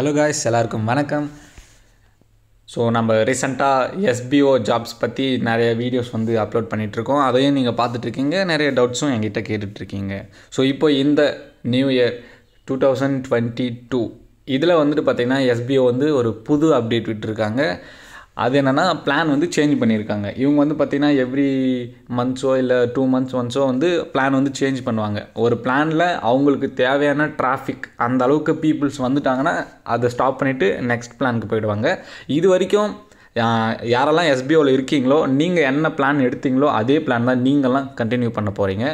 hello guys எல்லாருக்கும் வணக்கம் so நம்ம ரீசெண்டாக எஸ்பிஓ ஜாப்ஸ் பற்றி நிறைய வீடியோஸ் வந்து அப்லோட் பண்ணிகிட்ருக்கோம் அதையும் நீங்கள் பார்த்துட்ருக்கீங்க நிறைய டவுட்ஸும் என்கிட்ட கேட்டுட்ருக்கீங்க ஸோ இப்போ இந்த new year two thousand twenty two இதில் வந்துட்டு பார்த்திங்கன்னா எஸ்பிஓ வந்து ஒரு புது அப்டேட் விட்டுருக்காங்க அது என்னென்னா பிளான் வந்து சேஞ்ச் பண்ணியிருக்காங்க இவங்க வந்து பார்த்திங்கன்னா எவ்ரி மந்த்ஸோ இல்லை டூ மந்த்ஸ் ஒன்ஸோ வந்து பிளான் வந்து சேஞ்ச் பண்ணுவாங்க ஒரு பிளானில் அவங்களுக்கு தேவையான டிராஃபிக் அந்த அளவுக்கு பீப்புள்ஸ் வந்துட்டாங்கன்னா அதை ஸ்டாப் பண்ணிவிட்டு நெக்ஸ்ட் பிளானுக்கு போயிடுவாங்க இது வரைக்கும் யாரெல்லாம் எஸ்பிஓவில் இருக்கீங்களோ நீங்கள் என்ன பிளான் எடுத்தீங்களோ அதே பிளான் தான் நீங்களாம் கண்டினியூ பண்ண போகிறீங்க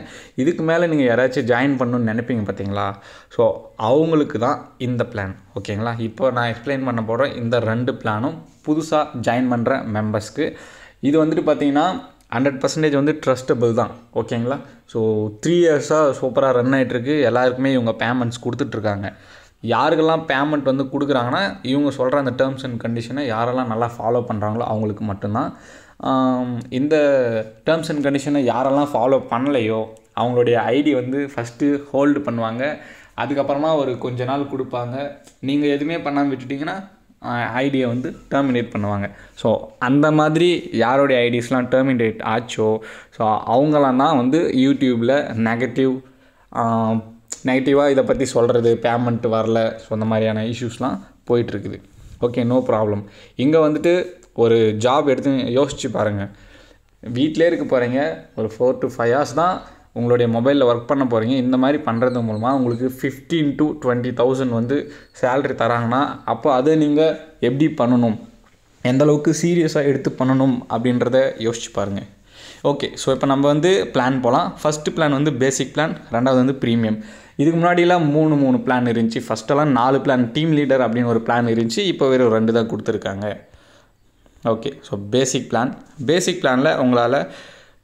இதுக்கு மேலே நீங்கள் யாராச்சும் ஜாயின் பண்ணணும்னு நினைப்பீங்க பார்த்தீங்களா ஸோ அவங்களுக்கு தான் இந்த பிளான் ஓகேங்களா இப்போ நான் எக்ஸ்பிளைன் பண்ண போகிறேன் இந்த ரெண்டு பிளானும் புதுசாக ஜாயின் பண்ணுற மெம்பர்ஸ்க்கு இது வந்துட்டு பார்த்தீங்கன்னா ஹண்ட்ரட் பர்சன்டேஜ் வந்து ட்ரஸ்டபிள் தான் ஓகேங்களா ஸோ த்ரீ இயர்ஸாக சூப்பராக ரன் ஆகிட்டுருக்கு எல்லாருக்குமே இவங்க பேமெண்ட்ஸ் கொடுத்துட்ருக்காங்க யாருக்கெல்லாம் பேமெண்ட் வந்து கொடுக்குறாங்கன்னா இவங்க சொல்கிற அந்த டேர்ம்ஸ் அண்ட் கண்டிஷனை யாரெல்லாம் நல்லா ஃபாலோ பண்ணுறாங்களோ அவங்களுக்கு மட்டும்தான் இந்த டேர்ம்ஸ் அண்ட் கண்டிஷனை யாரெல்லாம் ஃபாலோ பண்ணலையோ அவங்களுடைய ஐடி வந்து ஃபஸ்ட்டு ஹோல்டு பண்ணுவாங்க அதுக்கப்புறமா ஒரு கொஞ்ச நாள் கொடுப்பாங்க நீங்கள் எதுவுமே பண்ணாமல் விட்டுட்டிங்கன்னா ஐடியை வந்து டெர்மினேட் பண்ணுவாங்க ஸோ அந்த மாதிரி யாருடைய ஐடிஸ்லாம் டெர்மினேட் ஆச்சோ ஸோ அவங்களாம் தான் வந்து யூடியூப்பில் நெகட்டிவ் நெகட்டிவாக இதை பற்றி சொல்கிறது பேமெண்ட் வரல ஸோ அந்த மாதிரியான இஷ்யூஸ்லாம் போயிட்டுருக்குது ஓகே நோ ப்ராப்ளம் இங்கே வந்துட்டு ஒரு ஜாப் எடுத்து யோசித்து பாருங்கள் வீட்டிலே இருக்க போகிறீங்க ஒரு ஃபோர் டு ஃபைவ் ஹவர்ஸ் தான் உங்களுடைய மொபைலில் ஒர்க் பண்ண போகிறீங்க இந்த மாதிரி பண்ணுறது மூலமாக உங்களுக்கு ஃபிஃப்டீன் டு டுவெண்ட்டி தௌசண்ட் வந்து சேல்ரி தராங்கன்னா அப்போ அதை நீங்கள் எப்படி பண்ணணும் எந்தளவுக்கு சீரியஸாக எடுத்து பண்ணணும் அப்படின்றத யோசிச்சு பாருங்கள் ஓகே ஸோ இப்போ நம்ம வந்து பிளான் போகலாம் ஃபஸ்ட்டு பிளான் வந்து பேசிக் பிளான் ரெண்டாவது வந்து ப்ரீமியம் இதுக்கு முன்னாடிலாம் மூணு மூணு பிளான் இருந்துச்சு ஃபஸ்ட்டெல்லாம் நாலு பிளான் டீம் லீடர் அப்படின்னு ஒரு பிளான் இருந்துச்சு இப்போ வேறு ரெண்டு தான் கொடுத்துருக்காங்க okay so basic plan basic பிளானில் உங்களால்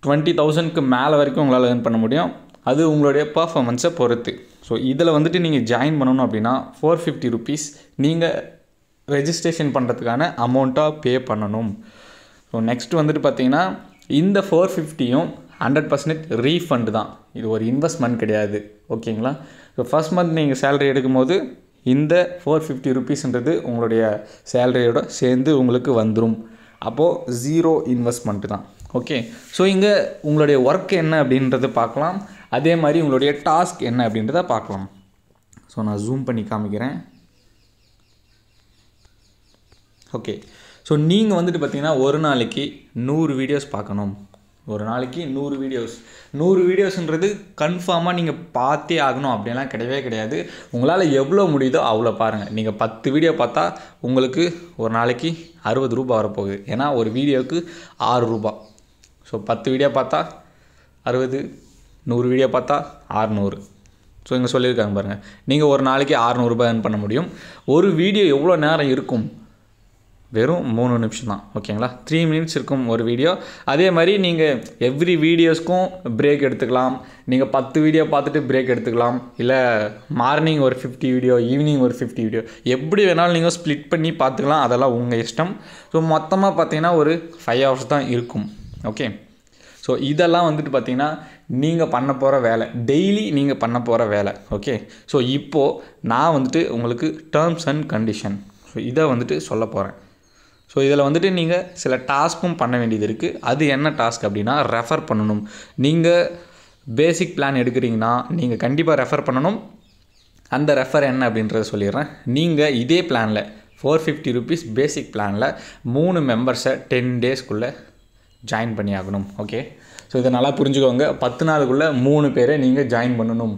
டுவெண்ட்டி தௌசண்ட்க்கு மேலே வரைக்கும் உங்களால் ஏர்ன் பண்ண முடியும் அது உங்களுடைய பர்ஃபாமன்ஸை பொறுத்து ஸோ இதில் வந்துட்டு நீங்கள் ஜாயின் பண்ணணும் அப்படின்னா ஃபோர் ஃபிஃப்டி ருபீஸ் நீங்கள் ரெஜிஸ்ட்ரேஷன் பண்ணுறதுக்கான அமௌண்ட்டாக பே பண்ணணும் ஸோ நெக்ஸ்ட் வந்துட்டு பார்த்தீங்கன்னா இந்த ஃபோர் ஃபிஃப்டியும் ஹண்ட்ரட் பர்சன்டேஜ் ரீஃபண்ட் தான் இது ஒரு இன்வெஸ்ட்மெண்ட் கிடையாது ஓகேங்களா இப்போ ஃபஸ்ட் மந்த் நீங்கள் சேலரி எடுக்கும்போது இந்த ஃபோர் ஃபிஃப்டி ருபீஸ்ன்றது உங்களுடைய சேலரியோட சேர்ந்து உங்களுக்கு வந்துடும் அப்போது ஜீரோ இன்வெஸ்ட்மெண்ட்டு தான் ஓகே ஸோ இங்கே உங்களுடைய ஒர்க் என்ன அப்படின்றத பார்க்கலாம் அதே மாதிரி உங்களுடைய டாஸ்க் என்ன அப்படின்றத பார்க்கலாம் ஸோ நான் ஜூம் பண்ணி காமிக்கிறேன் ஓகே ஸோ நீங்கள் வந்துட்டு பார்த்தீங்கன்னா ஒரு நாளைக்கு நூறு வீடியோஸ் பார்க்கணும் ஒரு நாளைக்கு நூறு வீடியோஸ் நூறு வீடியோஸ்ன்றது கன்ஃபார்மாக நீங்கள் பார்த்தே ஆகணும் அப்படிலாம் கிடையவே கிடையாது உங்களால் எவ்வளோ முடியுதோ அவ்வளோ பாருங்கள் நீங்கள் பத்து வீடியோ பார்த்தா உங்களுக்கு ஒரு நாளைக்கு அறுபது ரூபா வரப்போகுது ஏன்னா ஒரு வீடியோவுக்கு ஆறு ரூபா ஸோ பத்து வீடியோ பார்த்தா அறுபது நூறு வீடியோ பார்த்தா ஆறுநூறு ஸோ இங்கே சொல்லியிருக்காங்க பாருங்கள் நீங்கள் ஒரு நாளைக்கு ஆறுநூறுபா ஏர்ன் பண்ண முடியும் ஒரு வீடியோ எவ்வளோ நேரம் இருக்கும் வெறும் மூணு நிமிஷம் தான் ஓகேங்களா த்ரீ மினிட்ஸ் இருக்கும் ஒரு வீடியோ அதே மாதிரி நீங்கள் எவ்ரி வீடியோஸ்க்கும் பிரேக் எடுத்துக்கலாம் நீங்கள் பத்து வீடியோ பார்த்துட்டு பிரேக் எடுத்துக்கலாம் இல்லை மார்னிங் ஒரு ஃபிஃப்டி வீடியோ ஈவினிங் ஒரு ஃபிஃப்டி வீடியோ எப்படி வேணாலும் நீங்கள் ஸ்ப்ளிட் பண்ணி பார்த்துக்கலாம் அதெல்லாம் உங்கள் இஷ்டம் ஸோ மொத்தமாக பார்த்தீங்கன்னா ஒரு ஃபைவ் ஹவர்ஸ் தான் இருக்கும் ஓகே ஸோ இதெல்லாம் வந்துட்டு பார்த்தீங்கன்னா நீங்கள் பண்ண போகிற வேலை டெய்லி நீங்கள் பண்ண போகிற வேலை ஓகே ஸோ இப்போது நான் வந்துட்டு உங்களுக்கு டேர்ம்ஸ் அண்ட் கண்டிஷன் ஸோ இதை வந்துட்டு சொல்ல போகிறேன் ஸோ இதில் வந்துட்டு நீங்கள் சில டாஸ்க்கும் பண்ண வேண்டியது இருக்குது அது என்ன டாஸ்க் அப்படின்னா ரெஃபர் பண்ணணும் நீங்கள் பேசிக் பிளான் எடுக்கிறீங்கன்னா நீங்கள் கண்டிப்பாக ரெஃபர் பண்ணணும் அந்த ரெஃபர் என்ன அப்படின்றத சொல்லிடுறேன் நீங்கள் இதே பிளானில் ஃபோர் ஃபிஃப்டி ருபீஸ் பேசிக் பிளானில் மூணு மெம்பர்ஸை டென் டேஸ்க்குள்ளே ஜாயின் பண்ணி ஆகணும் ஓகே ஸோ இதை நல்லா புரிஞ்சுக்கோங்க பத்து நாளுக்குள்ளே மூணு பேரை நீங்கள் ஜாயின் பண்ணணும்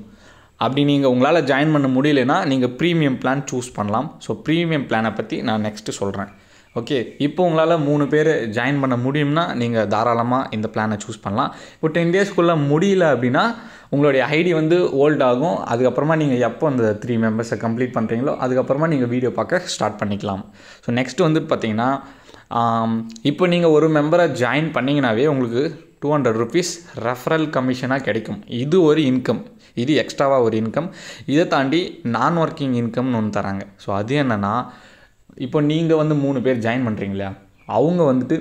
அப்படி நீங்கள் உங்களால் ஜாயின் பண்ண முடியலைன்னா நீங்கள் ப்ரீமியம் பிளான் சூஸ் பண்ணலாம் ஸோ ப்ரீமியம் பிளானை பற்றி நான் நெக்ஸ்ட்டு சொல்கிறேன் ஓகே இப்போ உங்களால் மூணு பேர் ஜாயின் பண்ண முடியும்னா நீங்கள் தாராளமாக இந்த பிளானை சூஸ் பண்ணலாம் இப்போ டென் டேஸ்க்குள்ளே முடியல அப்படின்னா உங்களுடைய ஐடி வந்து ஓல்ட் ஆகும் அதுக்கப்புறமா நீங்கள் எப்போ அந்த த்ரீ மெம்பர்ஸை கம்ப்ளீட் பண்ணுறீங்களோ அதுக்கப்புறமா நீங்கள் வீடியோ பார்க்க ஸ்டார்ட் பண்ணிக்கலாம் ஸோ நெக்ஸ்ட்டு வந்து பார்த்தீங்கன்னா இப்போ நீங்கள் ஒரு மெம்பரை ஜாயின் பண்ணிங்கனாவே உங்களுக்கு டூ ஹண்ட்ரட் ருபீஸ் ரெஃபரல் கமிஷனாக கிடைக்கும் இது ஒரு இன்கம் இது எக்ஸ்ட்ராவாக ஒரு இன்கம் இதை தாண்டி நான் ஒர்க்கிங் இன்கம்னு ஒன்று தராங்க ஸோ அது என்னென்னா இப்போ நீங்கள் வந்து மூணு பேர் ஜாயின் பண்ணுறீங்களா அவங்க வந்துட்டு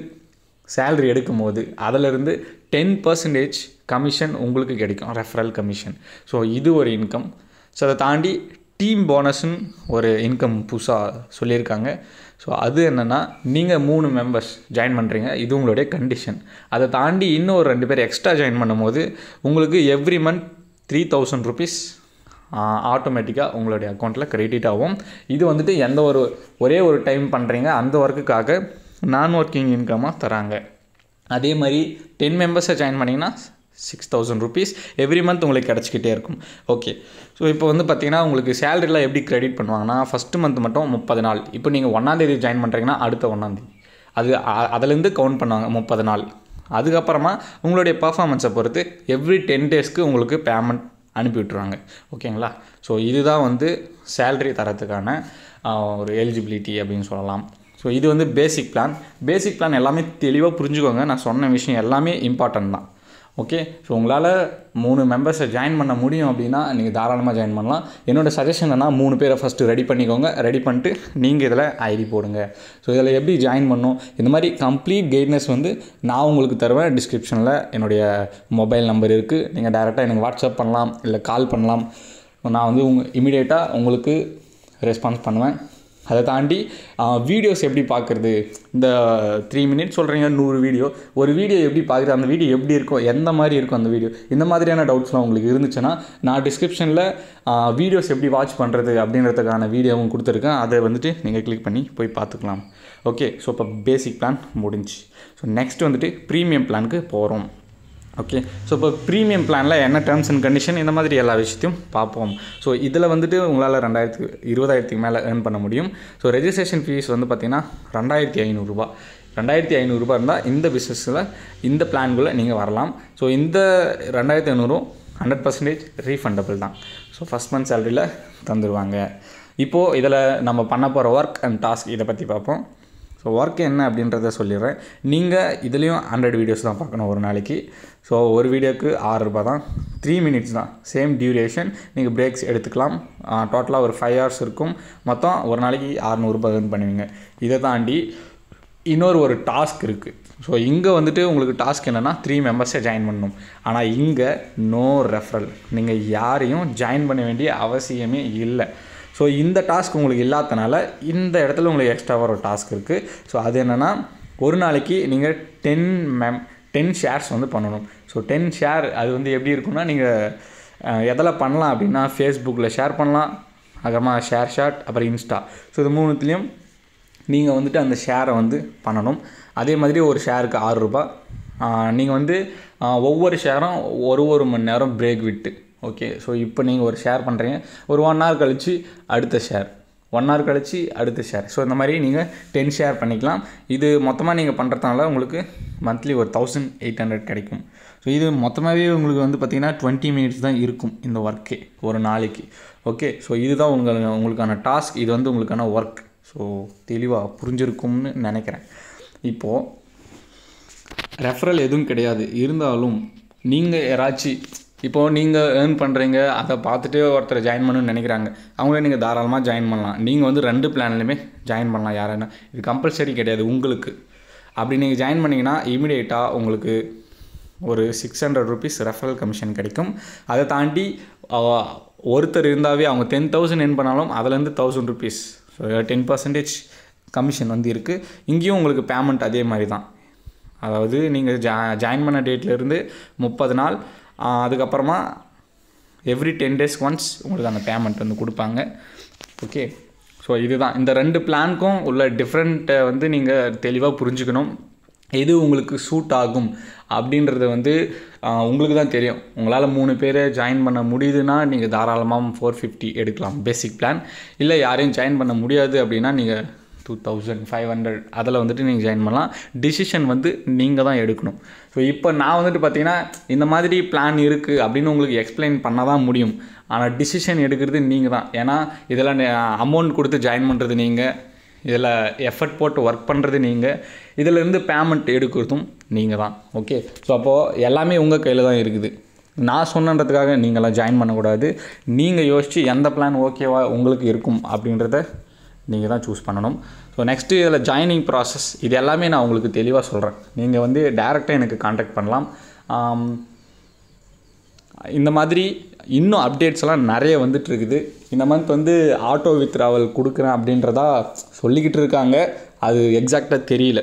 சேல்ரி எடுக்கும் போது அதிலிருந்து டென் பர்சன்டேஜ் கமிஷன் உங்களுக்கு கிடைக்கும் ரெஃபரல் கமிஷன் ஸோ இது ஒரு இன்கம் ஸோ அதை தாண்டி டீம் போனஸ்ன்னு ஒரு இன்கம் புதுசாக சொல்லியிருக்காங்க ஸோ அது என்னென்னா நீங்கள் மூணு மெம்பர்ஸ் ஜாயின் பண்ணுறீங்க இது உங்களுடைய கண்டிஷன் அதை தாண்டி இன்னும் ஒரு ரெண்டு பேர் எக்ஸ்ட்ரா ஜாயின் பண்ணும்போது உங்களுக்கு every month three thousand rupees ஆட்டோமேட்டிக்காக உங்களுடைய அக்கௌண்ட்டில் கிரெடிட் ஆகும் இது வந்துட்டு எந்த ஒரு ஒரே ஒரு டைம் பண்ணுறீங்க அந்த ஒர்க்குக்காக நான் ஒர்க்கிங் இன்கமாக தராங்க அதே மாதிரி டென் மெம்பர்ஸை ஜாயின் பண்ணிங்கன்னா six thousand rupees every month உங்களுக்கு கிடச்சிக்கிட்டே இருக்கும் ஓகே ஸோ இப்போ வந்து பார்த்தீங்கன்னா உங்களுக்கு சேலரிலாம் எப்படி கிரெடிட் பண்ணுவாங்கன்னா ஃபஸ்ட்டு மந்த் மட்டும் முப்பது நாள் இப்போ நீங்கள் ஒன்றாந்தேதி ஜாயின் பண்ணுறீங்கன்னா அடுத்த ஒன்றாந்தேதி அது அதுலேருந்து கவுண்ட் பண்ணுவாங்க முப்பது நாள் அதுக்கப்புறமா உங்களுடைய பர்ஃபாமன்ஸை பொறுத்து எவ்ரி டென் டேஸ்க்கு உங்களுக்கு பேமெண்ட் அனுப்பி விட்டுருவாங்க ஓகேங்களா ஸோ இதுதான் வந்து சேல்ரி தரத்துக்கான ஒரு எலிஜிபிலிட்டி அப்படின்னு சொல்லலாம் ஸோ இது வந்து பேசிக் பிளான் பேசிக் பிளான் எல்லாமே தெளிவாக புரிஞ்சுக்கோங்க நான் சொன்ன விஷயம் எல்லாமே இம்பார்ட்டன்ட் தான் ஓகே ஸோ உங்களால் மூணு மெம்பர்ஸை ஜாயின் பண்ண முடியும் அப்படின்னா நீங்கள் தாராளமாக ஜாயின் பண்ணலாம் என்னோடய சஜஷன் என்னென்னா மூணு பேரை ஃபஸ்ட்டு ரெடி பண்ணிக்கோங்க ரெடி பண்ணிட்டு நீங்கள் இதில் ஐடி போடுங்க ஸோ இதில் எப்படி ஜாயின் பண்ணும் இந்த மாதிரி கம்ப்ளீட் கைட்னஸ் வந்து நான் உங்களுக்கு தருவேன் டிஸ்கிரிப்ஷனில் என்னுடைய மொபைல் நம்பர் இருக்குது நீங்கள் டேரெக்டாக எனக்கு வாட்ஸ்அப் பண்ணலாம் இல்லை கால் பண்ணலாம் நான் வந்து உங்கள் இமீடியேட்டாக உங்களுக்கு ரெஸ்பான்ஸ் பண்ணுவேன் அதை தாண்டி வீடியோஸ் எப்படி பார்க்குறது இந்த த்ரீ மினிட்ஸ் சொல்கிறீங்க நூறு வீடியோ ஒரு வீடியோ எப்படி பார்க்குறது அந்த வீடியோ எப்படி இருக்கும் எந்த மாதிரி இருக்கும் அந்த வீடியோ இந்த மாதிரியான டவுட்ஸ்லாம் உங்களுக்கு இருந்துச்சுன்னா நான் டிஸ்கிரிப்ஷனில் வீடியோஸ் எப்படி வாட்ச் பண்ணுறது அப்படின்றதுக்கான வீடியோவும் கொடுத்துருக்கேன் அதை வந்துட்டு நீங்கள் கிளிக் பண்ணி போய் பார்த்துக்கலாம் ஓகே ஸோ இப்போ பேசிக் பிளான் முடிஞ்சு ஸோ நெக்ஸ்ட் வந்துட்டு ப்ரீமியம் பிளானுக்கு போகிறோம் ஓகே ஸோ இப்போ ப்ரீமியம் பிளானில் என்ன டேர்ம்ஸ் அண்ட் கண்டிஷன் இந்த மாதிரி எல்லா விஷயத்தையும் பார்ப்போம் ஸோ இதில் வந்துட்டு உங்களால் ரெண்டாயிரத்து இருபதாயிரத்துக்கு மேலே ஏர்ன் பண்ண முடியும் ஸோ ரெஜிஸ்ட்ரேஷன் ஃபீஸ் வந்து பார்த்திங்கன்னா ரெண்டாயிரத்தி ஐநூறுரூபா ரெண்டாயிரத்தி ஐநூறுரூபா இருந்தால் இந்த பிஸ்னஸில் இந்த பிளான்குள்ளே நீங்கள் வரலாம் ஸோ இந்த ரெண்டாயிரத்தி ஐநூறும் ஹண்ட்ரட் பர்சன்டேஜ் ரீஃபண்டபிள் தான் ஸோ ஃபஸ்ட் மந்த் சேலரியில் தந்துடுவாங்க இப்போது இதில் நம்ம பண்ண போகிற ஒர்க் அண்ட் டாஸ்க் இதை பற்றி பார்ப்போம் ஸோ ஒர்க் என்ன அப்படின்றத சொல்லிடுறேன் நீங்கள் இதுலேயும் ஹண்ட்ரட் வீடியோஸ் தான் பார்க்கணும் ஒரு நாளைக்கு ஸோ ஒரு வீடியோக்கு ஆறு ரூபாய் தான் த்ரீ மினிட்ஸ் தான் சேம் டியூரேஷன் நீங்கள் பிரேக்ஸ் எடுத்துக்கலாம் டோட்டலாக ஒரு ஃபைவ் ஹவர்ஸ் இருக்கும் மொத்தம் ஒரு நாளைக்கு அறநூறுபா ஏர்ன் பண்ணுவீங்க இதை தாண்டி இன்னொரு ஒரு டாஸ்க் இருக்குது ஸோ இங்கே வந்துட்டு உங்களுக்கு டாஸ்க் என்னென்னா த்ரீ மெம்பர்ஸை ஜாயின் பண்ணணும் ஆனால் இங்கே நோ ரெஃபரல் நீங்கள் யாரையும் ஜாயின் பண்ண வேண்டிய அவசியமே இல்லை ஸோ இந்த டாஸ்க் உங்களுக்கு இல்லாதனால இந்த இடத்துல உங்களுக்கு எக்ஸ்ட்ராவாக ஒரு டாஸ்க் இருக்குது ஸோ அது என்னென்னா ஒரு நாளைக்கு நீங்கள் டென் மேம் டென் ஷேர்ஸ் வந்து பண்ணணும் ஸோ டென் ஷேர் அது வந்து எப்படி இருக்குன்னா நீங்கள் எதில் பண்ணலாம் அப்படின்னா ஃபேஸ்புக்கில் ஷேர் பண்ணலாம் அப்புறமா ஷேர் ஷாட் அப்புறம் இன்ஸ்டா ஸோ இது மூணுத்துலேயும் நீங்கள் வந்துட்டு அந்த ஷேரை வந்து பண்ணணும் அதே மாதிரி ஒரு ஷேருக்கு ஆறு நீங்கள் வந்து ஒவ்வொரு ஷேரும் ஒரு ஒரு மணி நேரம் பிரேக் விட்டு ஓகே ஸோ இப்போ நீங்கள் ஒரு ஷேர் பண்ணுறீங்க ஒரு ஒன் ஹவர் கழித்து அடுத்த ஷேர் ஒன் ஹவர் கழித்து அடுத்த ஷேர் ஸோ இந்த மாதிரி நீங்கள் டென் ஷேர் பண்ணிக்கலாம் இது மொத்தமாக நீங்கள் பண்ணுறதுனால உங்களுக்கு மந்த்லி ஒரு தௌசண்ட் எயிட் ஹண்ட்ரட் கிடைக்கும் ஸோ இது மொத்தமாகவே உங்களுக்கு வந்து பார்த்திங்கன்னா டுவெண்ட்டி மினிட்ஸ் தான் இருக்கும் இந்த ஒர்க்கே ஒரு நாளைக்கு ஓகே ஸோ இதுதான் உங்களுக்கு உங்களுக்கான டாஸ்க் இது வந்து உங்களுக்கான ஒர்க் ஸோ தெளிவாக புரிஞ்சிருக்கும்னு நினைக்கிறேன் இப்போது ரெஃபரல் எதுவும் கிடையாது இருந்தாலும் நீங்கள் யாராச்சும் இப்போது நீங்கள் ஏர்ன் பண்ணுறீங்க அதை பார்த்துட்டு ஒருத்தர் ஜாயின் பண்ணுன்னு நினைக்கிறாங்க அவங்களே நீங்கள் தாராளமாக ஜாயின் பண்ணலாம் நீங்கள் வந்து ரெண்டு பிளான்லையுமே ஜாயின் பண்ணலாம் யாருன்னா இது கம்பல்சரி கிடையாது உங்களுக்கு அப்படி நீங்கள் ஜாயின் பண்ணிங்கன்னா இமீடியட்டாக உங்களுக்கு ஒரு six hundred rupees referral commission கிடைக்கும் அதை தாண்டி ஒருத்தர் இருந்தாவே அவங்க டென் தௌசண்ட் என் பண்ணாலும் அதுலேருந்து thousand rupees so ten percentage commission வந்து இருக்குது இங்கேயும் உங்களுக்கு பேமெண்ட் அதே மாதிரி தான் அதாவது நீங்கள் ஜா ஜாயின் பண்ண டேட்லேருந்து முப்பது நாள் அதுக்கப்புறமா எவ்ரி டென் டேஸ் ஒன்ஸ் உங்களுக்கு அந்த பேமெண்ட் வந்து கொடுப்பாங்க ஓகே ஸோ இதுதான் இந்த ரெண்டு பிளான்க்கும் உள்ள டிஃப்ரெண்ட்டை வந்து நீங்கள் தெளிவாக புரிஞ்சுக்கணும் எது உங்களுக்கு சூட் ஆகும் அப்படின்றது வந்து உங்களுக்கு தான் தெரியும் உங்களால் மூணு பேரை ஜாயின் பண்ண முடியுதுன்னா நீங்கள் தாராளமாக ஃபோர் ஃபிஃப்டி எடுக்கலாம் பேசிக் பிளான் இல்லை யாரையும் ஜாயின் பண்ண முடியாது அப்படின்னா நீங்கள் டூ தௌசண்ட் ஃபைவ் ஹண்ட்ரட் அதில் வந்துட்டு நீங்கள் ஜாயின் பண்ணலாம் டிசிஷன் வந்து நீங்கள் தான் எடுக்கணும் ஸோ இப்போ நான் வந்துட்டு பார்த்தீங்கன்னா இந்த மாதிரி பிளான் இருக்குது அப்படின்னு உங்களுக்கு எக்ஸ்பிளைன் பண்ண தான் முடியும் ஆனால் டிசிஷன் எடுக்கிறது நீங்கள் தான் ஏன்னா இதெல்லாம் அமௌண்ட் கொடுத்து ஜாயின் பண்ணுறது நீங்கள் இதில் எஃபர்ட் போட்டு ஒர்க் பண்ணுறது நீங்கள் இதிலேருந்து பேமெண்ட் எடுக்கிறதும் நீங்கள் தான் ஓகே ஸோ அப்போது எல்லாமே உங்கள் கையில் தான் இருக்குது நான் சொன்னன்றதுக்காக நீங்களாம் ஜாயின் பண்ணக்கூடாது நீங்கள் யோசித்து எந்த பிளான் ஓகேவா உங்களுக்கு இருக்கும் அப்படின்றத நீங்கள் தான் சூஸ் பண்ணணும் ஸோ நெக்ஸ்ட்டு இதில் ஜாயினிங் ப்ராசஸ் இது எல்லாமே நான் உங்களுக்கு தெளிவாக சொல்கிறேன் நீங்கள் வந்து டேரெக்டாக எனக்கு காண்டாக்ட் பண்ணலாம் இந்த மாதிரி இன்னும் அப்டேட்ஸ்லாம் நிறைய வந்துட்டு இருக்குது இந்த மந்த் வந்து ஆட்டோ வித் ட்ராவல் கொடுக்குறேன் அப்படின்றதா சொல்லிக்கிட்டு இருக்காங்க அது எக்ஸாக்டாக தெரியல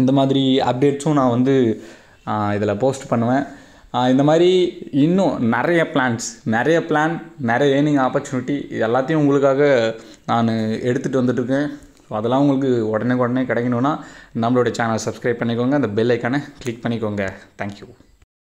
இந்த மாதிரி அப்டேட்ஸும் நான் வந்து இதில் போஸ்ட் பண்ணுவேன் இந்த மாதிரி இன்னும் நிறைய பிளான்ஸ் நிறைய பிளான் நிறைய ஏர்னிங் ஆப்பர்ச்சுனிட்டி இது எல்லாத்தையும் உங்களுக்காக நான் எடுத்துகிட்டு வந்துட்டுருக்கேன் ஸோ அதெல்லாம் உங்களுக்கு உடனே உடனே கிடைக்கணுன்னா நம்மளுடைய சேனலை சப்ஸ்கிரைப் பண்ணிக்கோங்க அந்த பெல் ஐக்கானை கிளிக் பண்ணிக்கோங்க தேங்க்யூ